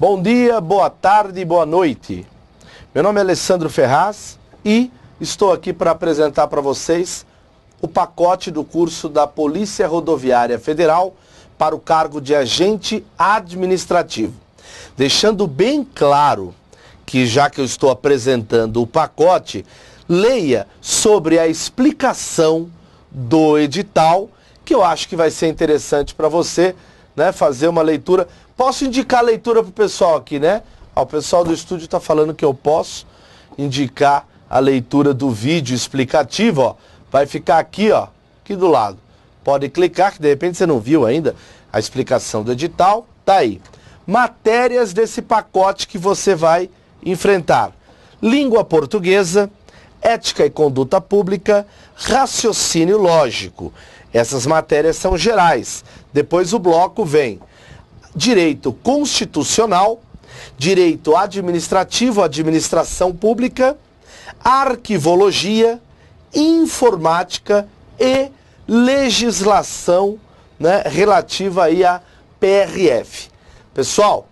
Bom dia, boa tarde, boa noite. Meu nome é Alessandro Ferraz e estou aqui para apresentar para vocês o pacote do curso da Polícia Rodoviária Federal para o cargo de agente administrativo. Deixando bem claro que, já que eu estou apresentando o pacote, leia sobre a explicação do edital, que eu acho que vai ser interessante para você né, fazer uma leitura Posso indicar a leitura pro pessoal aqui, né? o pessoal do estúdio está falando que eu posso indicar a leitura do vídeo explicativo, ó. Vai ficar aqui, ó, aqui do lado. Pode clicar, que de repente você não viu ainda a explicação do edital, tá aí. Matérias desse pacote que você vai enfrentar. Língua portuguesa, ética e conduta pública, raciocínio lógico. Essas matérias são gerais. Depois o bloco vem direito constitucional, direito administrativo, administração pública, arquivologia, informática e legislação né, relativa aí à PRF. Pessoal,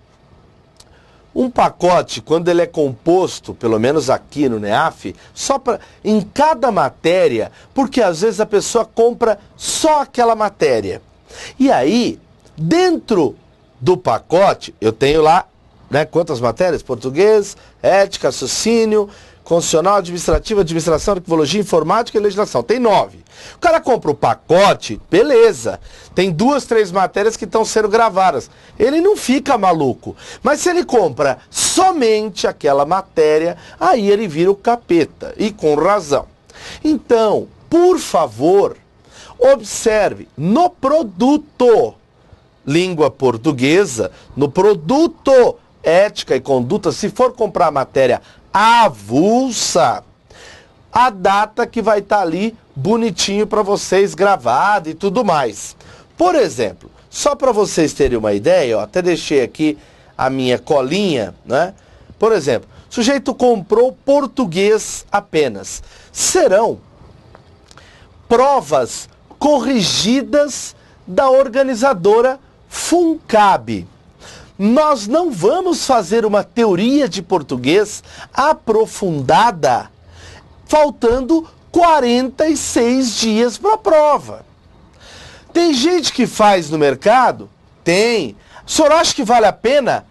um pacote, quando ele é composto, pelo menos aqui no NEAF, só pra, em cada matéria, porque às vezes a pessoa compra só aquela matéria. E aí, dentro do pacote, eu tenho lá, né, quantas matérias? Português, ética, raciocínio, constitucional, administrativo, administração, arquivologia, informática e legislação. Tem nove. O cara compra o pacote, beleza. Tem duas, três matérias que estão sendo gravadas. Ele não fica maluco. Mas se ele compra somente aquela matéria, aí ele vira o capeta. E com razão. Então, por favor, observe no produto língua portuguesa, no produto ética e conduta, se for comprar a matéria avulsa, a data que vai estar tá ali bonitinho para vocês gravada e tudo mais. Por exemplo, só para vocês terem uma ideia, até deixei aqui a minha colinha, né? Por exemplo, sujeito comprou português apenas. Serão provas corrigidas da organizadora FUNCAB. Nós não vamos fazer uma teoria de português aprofundada, faltando 46 dias para a prova. Tem gente que faz no mercado? Tem. O senhor acha que vale a pena?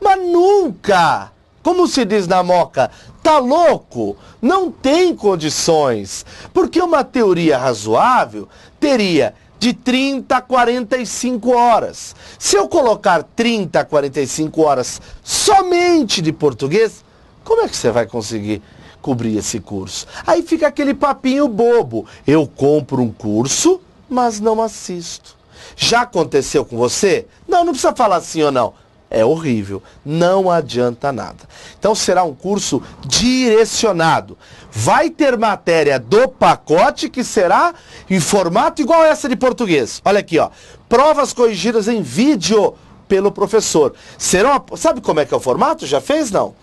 Mas nunca! Como se diz na moca, tá louco? Não tem condições. Porque uma teoria razoável teria de 30 a 45 horas. Se eu colocar 30 a 45 horas somente de português, como é que você vai conseguir cobrir esse curso? Aí fica aquele papinho bobo. Eu compro um curso, mas não assisto. Já aconteceu com você? Não, não precisa falar sim ou não é horrível, não adianta nada. Então será um curso direcionado. Vai ter matéria do pacote que será em formato igual essa de português. Olha aqui, ó. Provas corrigidas em vídeo pelo professor. Serão, sabe como é que é o formato? Já fez não?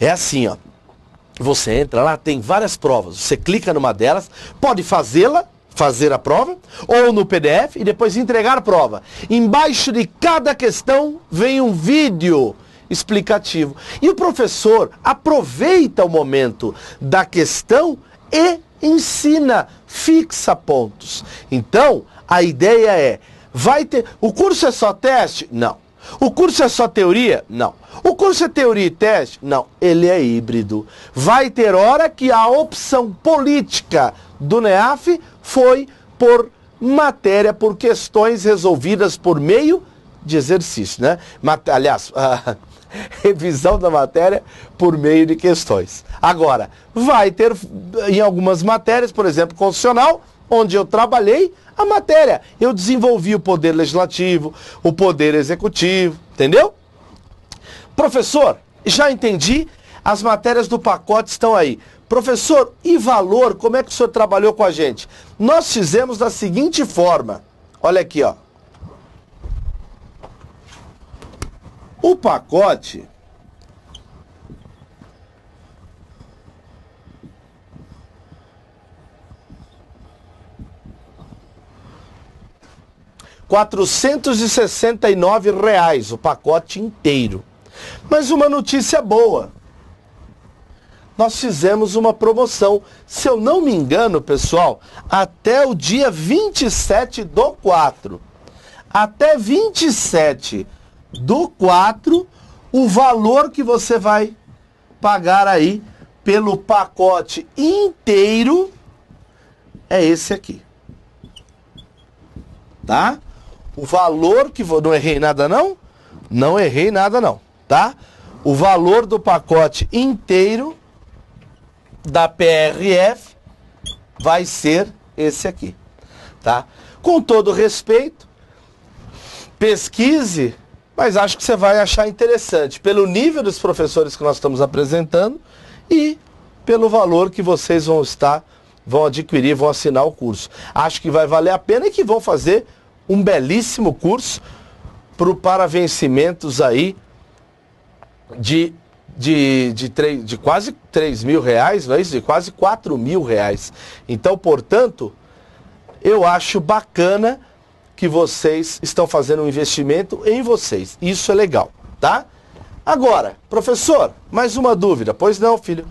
É assim, ó. Você entra lá, tem várias provas. Você clica numa delas, pode fazê-la fazer a prova, ou no PDF e depois entregar a prova. Embaixo de cada questão vem um vídeo explicativo. E o professor aproveita o momento da questão e ensina, fixa pontos. Então, a ideia é, vai ter. O curso é só teste? Não. O curso é só teoria? Não. O curso é teoria e teste? Não. Ele é híbrido. Vai ter hora que a opção política do NEAF foi por matéria, por questões resolvidas por meio de exercício, né? Mat aliás, a revisão da matéria por meio de questões. Agora, vai ter em algumas matérias, por exemplo, constitucional, onde eu trabalhei a matéria. Eu desenvolvi o poder legislativo, o poder executivo, entendeu? Professor, já entendi as matérias do pacote estão aí. Professor, e valor, como é que o senhor trabalhou com a gente? Nós fizemos da seguinte forma. Olha aqui, ó. O pacote R$ reais o pacote inteiro. Mas uma notícia boa nós fizemos uma promoção. Se eu não me engano, pessoal, até o dia 27 do 4. Até 27 do 4, o valor que você vai pagar aí pelo pacote inteiro é esse aqui. Tá? O valor que vou. Não errei nada, não? Não errei nada, não. Tá? O valor do pacote inteiro da PRF vai ser esse aqui, tá? Com todo respeito, pesquise, mas acho que você vai achar interessante pelo nível dos professores que nós estamos apresentando e pelo valor que vocês vão estar, vão adquirir, vão assinar o curso. Acho que vai valer a pena e que vão fazer um belíssimo curso para vencimentos aí de de, de, de quase 3 mil reais, não é isso? De quase 4 mil reais. Então, portanto, eu acho bacana que vocês estão fazendo um investimento em vocês. Isso é legal, tá? Agora, professor, mais uma dúvida. Pois não, filho.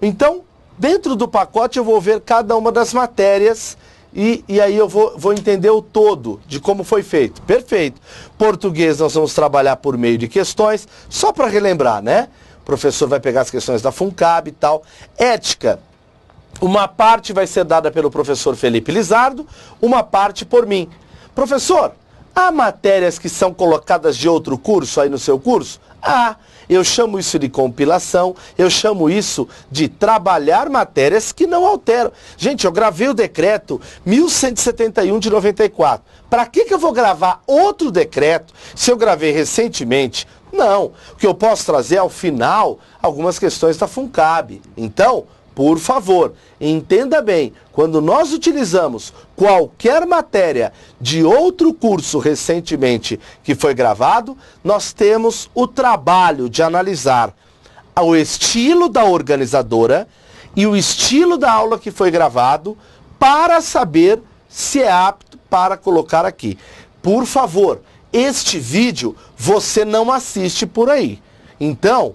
Então, dentro do pacote eu vou ver cada uma das matérias e, e aí eu vou, vou entender o todo de como foi feito. Perfeito. Português nós vamos trabalhar por meio de questões, só para relembrar, né? O professor vai pegar as questões da FUNCAB e tal. Ética, uma parte vai ser dada pelo professor Felipe Lizardo, uma parte por mim. Professor, há matérias que são colocadas de outro curso aí no seu curso? Ah, eu chamo isso de compilação, eu chamo isso de trabalhar matérias que não alteram. Gente, eu gravei o decreto 1171 de 94. Para que, que eu vou gravar outro decreto se eu gravei recentemente? Não. O que eu posso trazer ao final algumas questões da FUNCAB. Então, por favor, entenda bem, quando nós utilizamos qualquer matéria de outro curso recentemente que foi gravado, nós temos o trabalho de analisar o estilo da organizadora e o estilo da aula que foi gravado para saber se é apto para colocar aqui. Por favor, este vídeo você não assiste por aí. Então,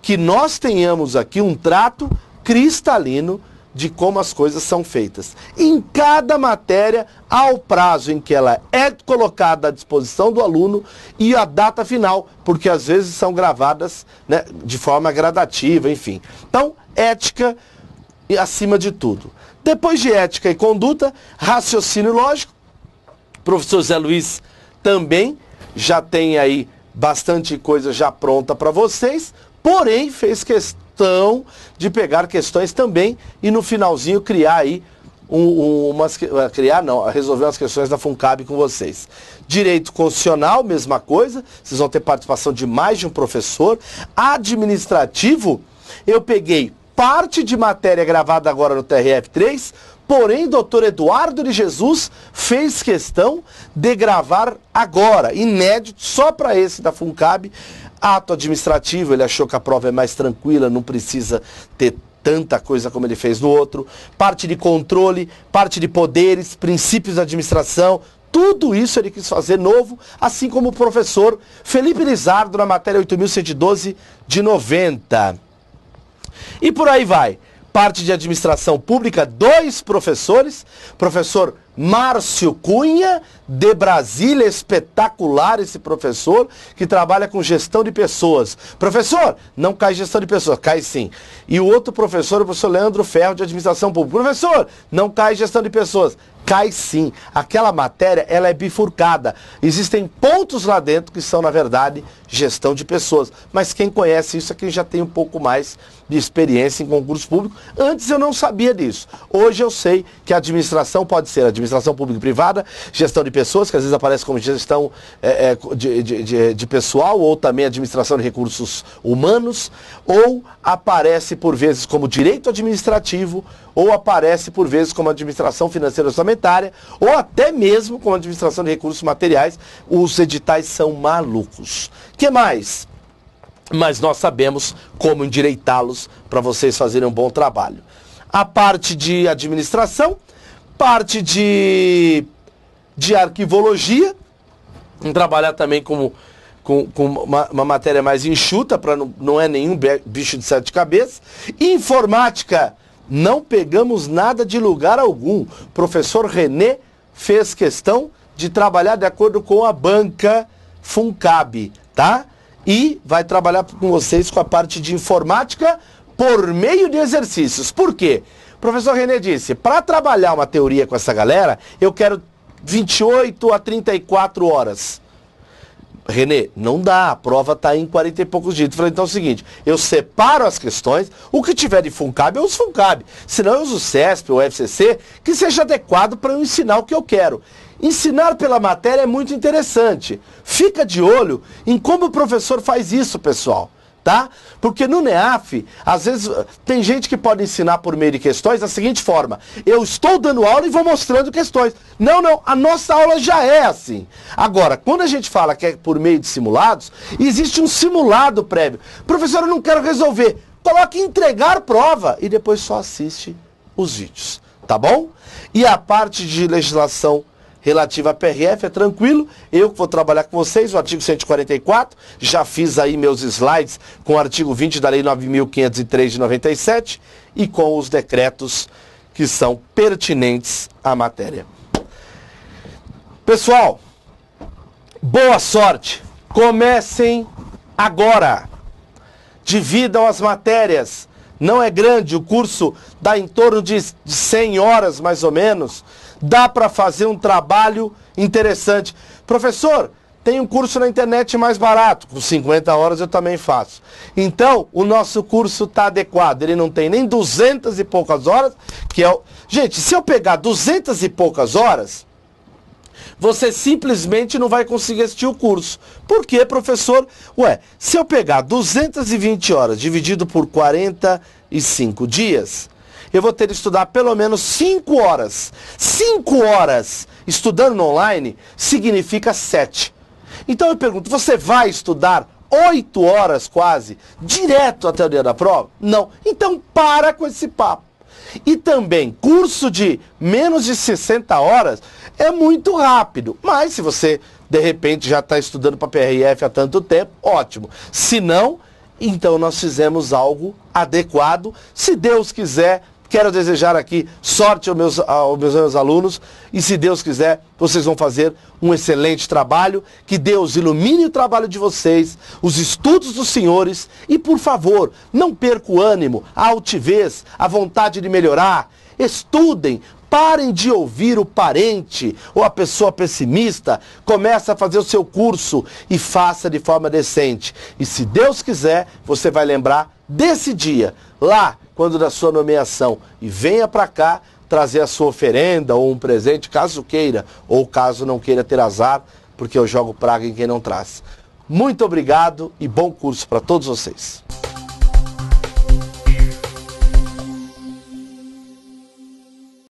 que nós tenhamos aqui um trato cristalino de como as coisas são feitas. Em cada matéria, há o prazo em que ela é colocada à disposição do aluno e a data final, porque às vezes são gravadas né, de forma gradativa, enfim. Então, ética e acima de tudo. Depois de ética e conduta, raciocínio lógico. O professor Zé Luiz também já tem aí bastante coisa já pronta para vocês, porém fez questão de pegar questões também e no finalzinho criar aí um, umas, ah, criar não, resolver as questões da Funcab com vocês. Direito constitucional, mesma coisa, vocês vão ter participação de mais de um professor. Administrativo, eu peguei parte de matéria gravada agora no TRF3, porém doutor Eduardo de Jesus fez questão de gravar agora, inédito, só para esse da Funcab, Ato administrativo, ele achou que a prova é mais tranquila, não precisa ter tanta coisa como ele fez no outro. Parte de controle, parte de poderes, princípios da administração, tudo isso ele quis fazer novo, assim como o professor Felipe Lizardo na matéria 8112 de 90. E por aí vai. Parte de administração pública, dois professores, professor Márcio Cunha, de Brasília, espetacular esse professor que trabalha com gestão de pessoas. Professor, não cai gestão de pessoas, cai sim. E o outro professor o professor Leandro Ferro, de Administração Pública. Professor, não cai gestão de pessoas, cai sim. Aquela matéria, ela é bifurcada. Existem pontos lá dentro que são, na verdade, gestão de pessoas. Mas quem conhece isso é quem já tem um pouco mais de experiência em concurso público. Antes eu não sabia disso. Hoje eu sei que a administração pode ser administração pública e privada, gestão de pessoas, que às vezes aparece como gestão é, é de, de, de pessoal, ou também administração de recursos humanos, ou aparece por vezes como direito administrativo, ou aparece por vezes como administração financeira orçamentária, ou até mesmo como administração de recursos materiais. Os editais são malucos que mais? Mas nós sabemos como endireitá-los para vocês fazerem um bom trabalho. A parte de administração, parte de, de arquivologia, trabalhar também como com, com uma, uma, matéria mais enxuta, para não, não é nenhum bicho de sete cabeças. Informática, não pegamos nada de lugar algum. Professor René fez questão de trabalhar de acordo com a banca Funcab tá? E vai trabalhar com vocês com a parte de informática por meio de exercícios. Por quê? O professor René disse, para trabalhar uma teoria com essa galera, eu quero 28 a 34 horas. Renê, não dá, a prova está em 40 e poucos dias. Eu falei, então é o seguinte, eu separo as questões, o que tiver de FUNCAB, eu uso FUNCAB. Se não, eu uso o CESP ou FCC, que seja adequado para eu ensinar o que eu quero. Ensinar pela matéria é muito interessante. Fica de olho em como o professor faz isso, pessoal tá? Porque no NEAF, às vezes, tem gente que pode ensinar por meio de questões da seguinte forma: eu estou dando aula e vou mostrando questões. Não, não, a nossa aula já é assim. Agora, quando a gente fala que é por meio de simulados, existe um simulado prévio. Professor, eu não quero resolver. Coloque entregar prova e depois só assiste os vídeos, tá bom? E a parte de legislação relativa à PRF, é tranquilo. Eu que vou trabalhar com vocês, o artigo 144, já fiz aí meus slides com o artigo 20 da Lei 9.503 de 97 e com os decretos que são pertinentes à matéria. Pessoal, boa sorte. Comecem agora. Dividam as matérias. Não é grande, o curso dá em torno de 100 horas mais ou menos dá para fazer um trabalho interessante. Professor, tem um curso na internet mais barato, com 50 horas eu também faço. Então, o nosso curso está adequado. Ele não tem nem 200 e poucas horas, que é o... Gente, se eu pegar 200 e poucas horas, você simplesmente não vai conseguir assistir o curso. Por quê, professor? Ué, se eu pegar 220 horas dividido por 45 dias, eu vou ter que estudar pelo menos 5 horas. 5 horas estudando online significa 7. Então eu pergunto, você vai estudar 8 horas quase, direto até o dia da prova? Não. Então para com esse papo. E também, curso de menos de 60 horas é muito rápido. Mas se você, de repente, já está estudando para PRF há tanto tempo, ótimo. Se não, então nós fizemos algo adequado. Se Deus quiser, Quero desejar aqui sorte aos meus, aos meus alunos e, se Deus quiser, vocês vão fazer um excelente trabalho. Que Deus ilumine o trabalho de vocês, os estudos dos senhores e, por favor, não perca o ânimo, a altivez, a vontade de melhorar. Estudem, parem de ouvir o parente ou a pessoa pessimista, Comece a fazer o seu curso e faça de forma decente. E se Deus quiser, você vai lembrar desse dia, lá quando da sua nomeação e venha para cá trazer a sua oferenda ou um presente, caso queira, ou caso não queira ter azar, porque eu jogo praga em quem não traz. Muito obrigado e bom curso para todos vocês.